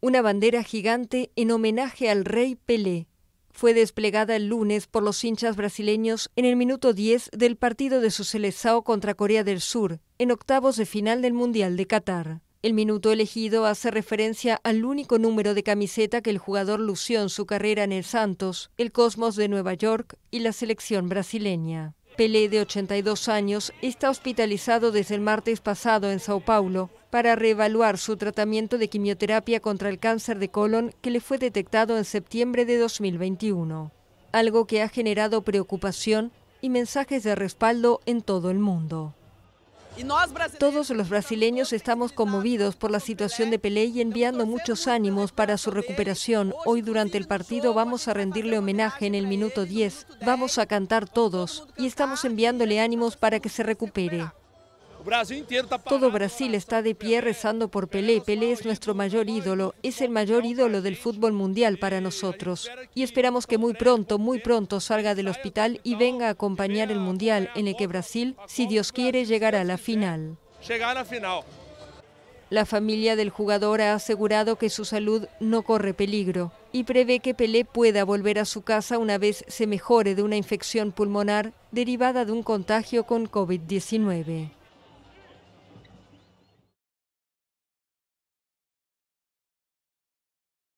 Una bandera gigante en homenaje al rey Pelé fue desplegada el lunes por los hinchas brasileños en el minuto 10 del partido de su selección contra Corea del Sur, en octavos de final del Mundial de Qatar. El minuto elegido hace referencia al único número de camiseta que el jugador lució en su carrera en el Santos, el Cosmos de Nueva York y la selección brasileña. Pelé, de 82 años, está hospitalizado desde el martes pasado en Sao Paulo para reevaluar su tratamiento de quimioterapia contra el cáncer de colon que le fue detectado en septiembre de 2021, algo que ha generado preocupación y mensajes de respaldo en todo el mundo. Todos los brasileños estamos conmovidos por la situación de Pelé y enviando muchos ánimos para su recuperación. Hoy durante el partido vamos a rendirle homenaje en el minuto 10, vamos a cantar todos y estamos enviándole ánimos para que se recupere. Todo Brasil está de pie rezando por Pelé. Pelé es nuestro mayor ídolo, es el mayor ídolo del fútbol mundial para nosotros. Y esperamos que muy pronto, muy pronto salga del hospital y venga a acompañar el mundial en el que Brasil, si Dios quiere, llegará a la final. a la final. La familia del jugador ha asegurado que su salud no corre peligro y prevé que Pelé pueda volver a su casa una vez se mejore de una infección pulmonar derivada de un contagio con COVID-19.